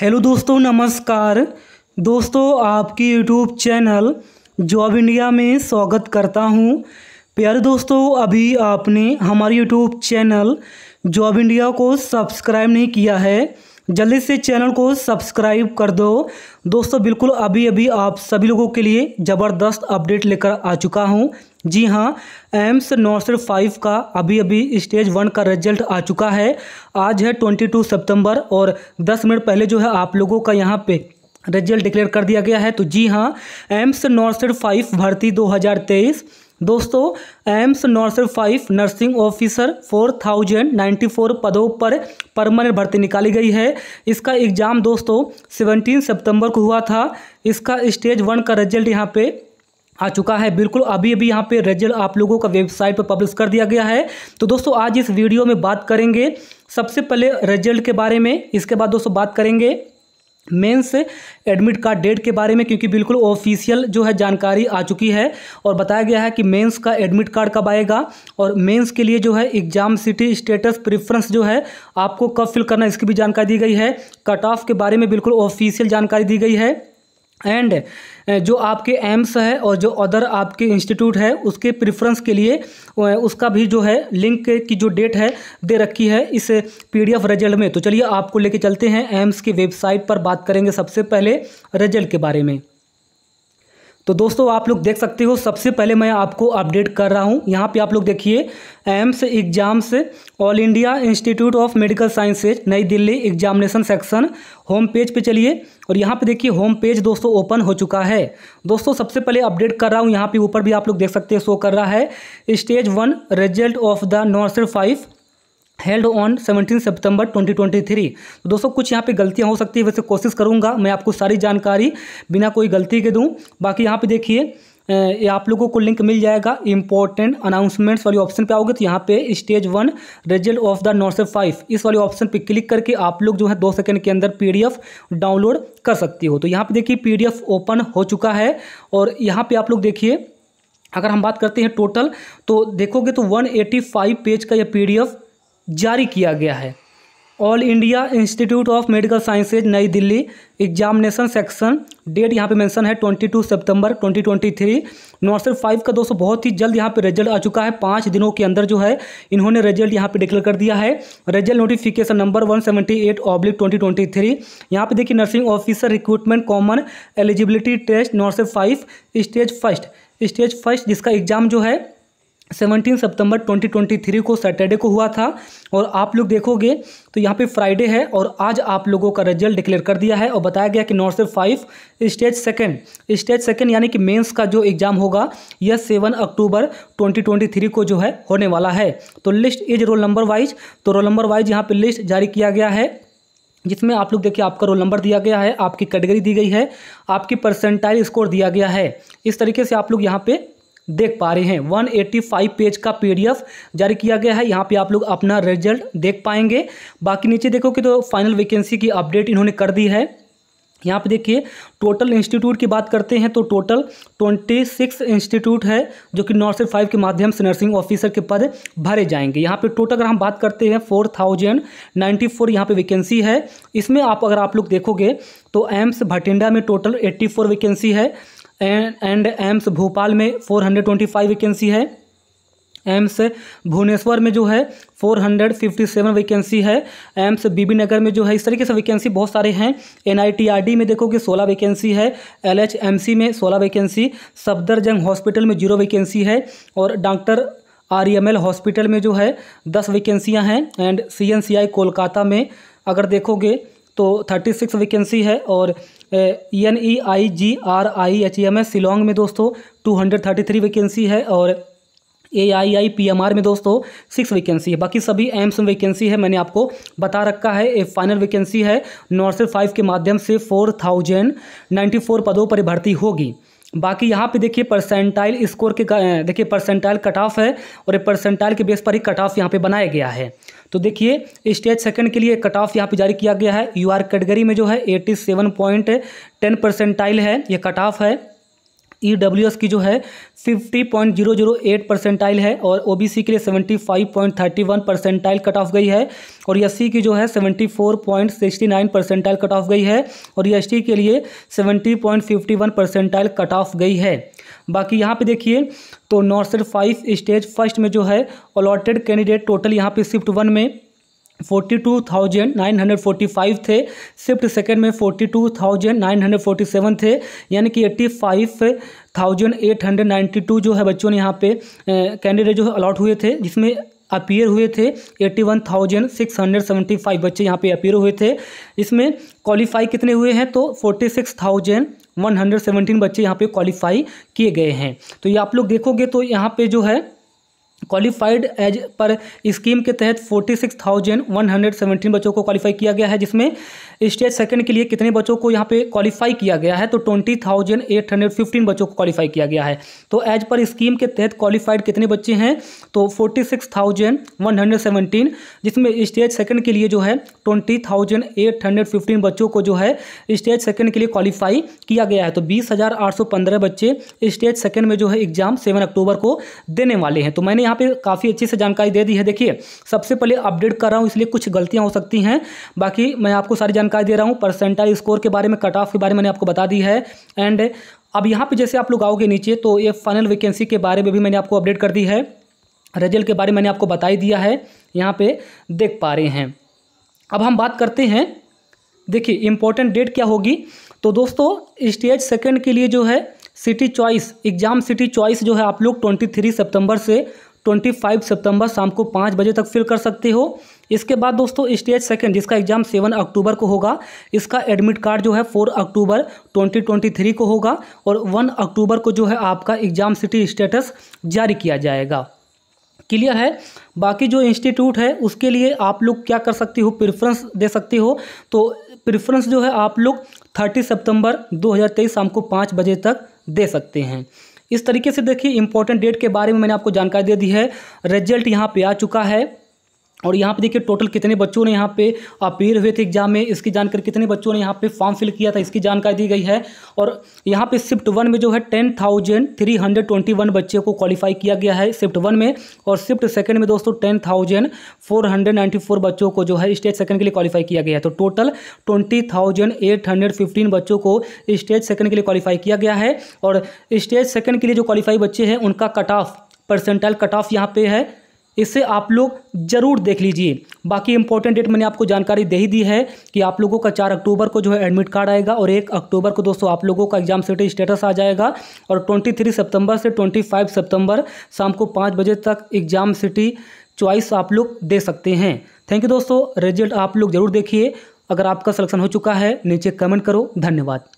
hello दोस्तों नमस्कार दोस्तों आपकी यूट्यूब चैनल जॉब इंडिया में स्वागत करता हूं प्यारे दोस्तों अभी आपने हमारे यूट्यूब चैनल जॉब इंडिया को सब्सक्राइब नहीं किया है जल्दी से चैनल को सब्सक्राइब कर दो दोस्तों बिल्कुल अभी अभी आप सभी लोगों के लिए ज़बरदस्त अपडेट लेकर आ चुका हूं जी हाँ एम्स नौ सौ फाइव का अभी अभी स्टेज वन का रिजल्ट आ चुका है आज है ट्वेंटी टू सेप्टेम्बर और दस मिनट पहले जो है आप लोगों का यहाँ पे रिजल्ट डिक्लेयर कर दिया गया है तो जी हाँ एम्स नॉर्सर फाइव भर्ती 2023 दोस्तों AIIMS NORCET five nursing officer four thousand ninety four पदों पर परमानेंट भर्ती निकाली गई है इसका एग्ज़ाम दोस्तों सेवनटीन सितंबर को हुआ था इसका स्टेज वन का रिजल्ट यहाँ पे आ चुका है बिल्कुल अभी अभी यहाँ पे रिजल्ट आप लोगों का वेबसाइट पर पब्लिश कर दिया गया है तो दोस्तों आज इस वीडियो में बात करेंगे सबसे पहले रिजल्ट के बारे में इसके बाद दोस्तों बात करेंगे मेंस एडमिट कार्ड डेट के बारे में क्योंकि बिल्कुल ऑफिशियल जो है जानकारी आ चुकी है और बताया गया है कि मेंस का एडमिट कार्ड कब आएगा और मेंस के लिए जो है एग्जाम सिटी स्टेटस प्रेफरेंस जो है आपको कब फिल करना इसकी भी जानकारी दी गई है कट ऑफ के बारे में बिल्कुल ऑफिशियल जानकारी दी गई है एंड uh, जो आपके एम्स है और जो अदर आपके इंस्टीट्यूट है उसके प्रिफ्रेंस के लिए uh, उसका भी जो है लिंक की जो डेट है दे रखी है इस पीडीएफ रिजल्ट में तो चलिए आपको लेके चलते हैं एम्स की वेबसाइट पर बात करेंगे सबसे पहले रिजल्ट के बारे में तो दोस्तों आप लोग देख सकते हो सबसे पहले मैं आपको अपडेट कर रहा हूँ यहाँ पे आप लोग देखिए AIIMS exams All India Institute of Medical Sciences नई Delhi examination section home page पे चलिए और यहाँ पे देखिए होम पेज दोस्तों ओपन हो चुका है दोस्तों सबसे पहले अपडेट कर रहा हूँ यहाँ पे ऊपर भी आप लोग देख सकते हैं शो कर रहा है stage one result of the NORCET five held on seventeen सितंबर 2023 तो दोस्तों कुछ यहाँ पे गलतियाँ हो सकती है वैसे कोशिश करूँगा मैं आपको सारी जानकारी बिना कोई गलती के दूँ बाकी यहाँ पे देखिए ये आप लोगों को लिंक मिल जाएगा इंपॉर्टेंट अनाउंसमेंट्स वाली ऑप्शन पे आओगे तो यहाँ पे stage one result of the NORCET five इस वाले ऑप्शन पे क्लिक करके आप लोग जो है दो सेकंड के अंदर पीडीएफ डाउनलोड कर सकती हो तो यहाँ पे देखिए पीडीएफ ओपन हो चुका है और यहाँ पे आप लोग देखिए अगर हम बात करते हैं टोटल तो देखोगे तो 185 पेज का यह पीडीएफ जारी किया गया है All India Institute of Medical Sciences नई दिल्ली एग्जामिनेशन सेक्शन डेट यहाँ पे मेंशन है 22 सितंबर 2023 नॉर्सर फाइव का दोस्तों बहुत ही जल्द यहाँ पे रिजल्ट आ चुका है पाँच दिनों के अंदर जो है इन्होंने रिजल्ट यहाँ पे डिक्लेयर कर दिया है result notification number 178 seventy eight oblique twenty twenty three यहाँ पर देखिए nursing officer recruitment common eligibility test NORCET five stage first stage first जिसका एग्जाम जो है सेवनटीन सितंबर 2023 को सैटरडे को हुआ था और आप लोग देखोगे तो यहाँ पे फ्राइडे है और आज आप लोगों का रिजल्ट डिक्लेयर कर दिया है और बताया गया कि NORCET five stage second stage second यानी कि मेंस का जो एग्ज़ाम होगा यह सेवन अक्टूबर 2023 को जो है होने वाला है तो list is roll number wise तो रोल नंबर वाइज यहाँ पर लिस्ट जारी किया गया है जिसमें आप लोग देखिए आपका रोल नंबर दिया गया है आपकी कैटेगरी दी गई है आपकी परसेंटाइल स्कोर दिया गया है इस तरीके से आप लोग यहाँ पे देख पा रहे हैं 185 पेज का पीडीएफ जारी किया गया है यहाँ पे आप लोग अपना रिजल्ट देख पाएंगे बाकी नीचे देखोगे तो फाइनल वैकेंसी की अपडेट इन्होंने कर दी है यहाँ पे देखिए टोटल इंस्टीट्यूट की बात करते हैं तो टोटल ट्वेंटी सिक्स इंस्टीट्यूट है जो कि नॉर्थ सेट फाइव के माध्यम से नर्सिंग ऑफिसर के पद भरे जाएंगे यहाँ पे टोटल अगर हम बात करते हैं फोर थाउजेंड नाइन्टी फोर यहाँ पर वैकेंसी है इसमें आप अगर आप लोग देखोगे तो एम्स भटिंडा में टोटल एट्टी फोर वैकेंसी है एंड एम्स भोपाल में 425 वैकेंसी है एम्स भुवनेश्वर में जो है 457 वैकेंसी है एम्स बीबी नगर में जो है इस तरीके से वैकेंसी बहुत सारे हैं एनआईटीआरडी में देखो कि 16 वैकेंसी है एलएचएमसी में 16 वैकेंसी सफदरजंग हॉस्पिटल में जीरो वैकेंसी है और डॉक्टर आरईएमएल हॉस्पिटल में जो है दस वैकेंसियाँ हैं एंड सी कोलकाता में अगर देखोगे तो थर्टी सिक्स वैकेंसी है और N E I G R I H M S एस सिलोंग में दोस्तों two hundred thirty three vacancy है और A I I P M R में दोस्तों सिक्स वैकेंसी है बाकी सभी एम्स में वैकेंसी है मैंने आपको बता रखा है ए फाइनल वैकेंसी है नॉर्थ फाइव के माध्यम से फोर थाउजेंड नाइन्टी फोर पदों पर भर्ती होगी बाकी यहाँ पे देखिए परसेंटाइल स्कोर के देखिए परसेंटाइल कट ऑफ है और ये परसेंटाइल के बेस पर ही कट ऑफ यहाँ पे बनाया गया है तो देखिए स्टेज सेकंड के लिए कट ऑफ यहाँ पे जारी किया गया है यू आर कैटेगरी में जो है eighty seven point ten percentile है यह कट ऑफ है ई डब्ल्यू एस की जो है fifty point zero zero eight percentile है और ओ बी सी के लिए seventy five point thirty one percentile cut off गई है और एस सी की जो है seventy four point sixty nine percentile cut off गई है और एस टी के लिए seventy point fifty one percentile cut off गई है बाकी यहाँ पे देखिए तो NORCET five stage first में जो है अलॉटेड कैंडिडेट टोटल यहाँ पे शिफ्ट वन में forty two thousand nine hundred forty five थे शिफ्ट सेकेंड में forty two thousand nine hundred forty seven थे यानी कि eighty five thousand eight hundred ninety two जो है बच्चों ने यहाँ पे कैंडिडेट जो अलॉट हुए थे जिसमें अपियर हुए थे eighty one thousand six hundred seventy five बच्चे यहाँ पे अपियर हुए थे इसमें क्वालिफाई कितने हुए हैं तो forty six thousand one hundred seventeen बच्चे यहाँ पे क्वालिफाई किए गए हैं तो ये आप लोग देखोगे तो यहाँ पे जो है क्वालिफाइड एज पर स्कीम के तहत 46,117 बच्चों को क्वालिफाई किया गया है जिसमें स्टेज सेकंड के लिए कितने बच्चों को यहाँ पे क्वालिफाई किया गया है तो 20,815 बच्चों को क्वालिफाई किया गया है तो एज पर स्कीम के तहत क्वालिफाइड कितने बच्चे हैं तो 46,117 जिसमें स्टेज सेकंड के लिए जो है फिफ्टीन बच्चों को जो है स्टेज सेकंड के लिए क्वालिफाई किया गया है तो बीस बच्चे स्टेज सेकेंड में जो है एग्जाम सेवन अक्टूबर को देने वाले हैं तो मैंने यहाँ पे काफ़ी अच्छी से जानकारी दे दी है देखिए सबसे पहले अपडेट कर रहा हूँ इसलिए कुछ गलतियाँ हो सकती हैं बाकी मैं आपको सारी जानकारी दे रहा हूँ परसेंटाइल स्कोर के बारे में कट ऑफ के बारे में मैंने आपको बता दी है एंड अब यहाँ पे जैसे आप लोग आओगे नीचे तो ये फाइनल वैकेंसी के बारे में भी मैंने आपको अपडेट कर दी है रिजल्ट के बारे में मैंने आपको बता ही दिया है यहाँ पर देख पा रहे हैं अब हम बात करते हैं देखिए इम्पोर्टेंट डेट क्या होगी तो दोस्तों स्टेज सेकंड के लिए जो है city choice exam city choice जो है आप लोग 23 सितंबर से ट्वेंटी फाइव सितम्बर शाम को पाँच बजे तक फिल कर सकते हो इसके बाद दोस्तों स्टेज सेकंड जिसका एग्ज़ाम सेवन अक्टूबर को होगा इसका एडमिट कार्ड जो है फोर अक्टूबर ट्वेंटी ट्वेंटी थ्री को होगा और वन अक्टूबर को जो है आपका एग्ज़ाम सिटी स्टेटस जारी किया जाएगा क्लियर है बाकी जो इंस्टीट्यूट है उसके लिए आप लोग क्या कर सकती हो प्रेफरेंस दे सकती हो तो प्रेफरेंस जो है आप लोग थर्टी सितंबर 2023 शाम को पाँच बजे तक दे सकते हैं इस तरीके से देखिए इंपॉर्टेंट डेट के बारे में मैंने आपको जानकारी दे दी है रिजल्ट यहाँ पे आ चुका है और यहाँ पे देखिए टोटल कितने बच्चों ने यहाँ पे अपेयर हुए थे एग्जाम में इसकी जानकारी कितने बच्चों ने यहाँ पे फॉर्म फिल किया था इसकी जानकारी दी गई है और यहाँ पे शिफ्ट वन में जो है ten thousand three hundred twenty one बच्चे को क्वालिफाई किया गया है शिफ्ट वन में और शिफ्ट सेकंड में दोस्तों ten thousand four hundred ninety four बच्चों को जो है स्टेज सेकंड के लिए क्वालिफाई किया गया है तो total twenty thousand eight hundred fifteen बच्चों को स्टेज सेकंड के लिए क्वालिफाई किया गया है और स्टेज सेकंड के लिए जो क्वालिफाई बच्चे हैं उनका cut off percentile cut off यहाँ पे है इसे आप लोग ज़रूर देख लीजिए बाकी इंपॉर्टेंट डेट मैंने आपको जानकारी दे ही दी है कि आप लोगों का चार अक्टूबर को जो है एडमिट कार्ड आएगा और एक अक्टूबर को दोस्तों आप लोगों का एग्जाम सेटिंग स्टेटस आ जाएगा और ट्वेंटी थ्री सेप्टेम्बर से ट्वेंटी फाइव सितंबर शाम को पाँच बजे तक एग्जाम सिटी चॉइस आप लोग दे सकते हैं थैंक यू दोस्तों रिजल्ट आप लोग ज़रूर देखिए अगर आपका सलेक्शन हो चुका है नीचे कमेंट करो धन्यवाद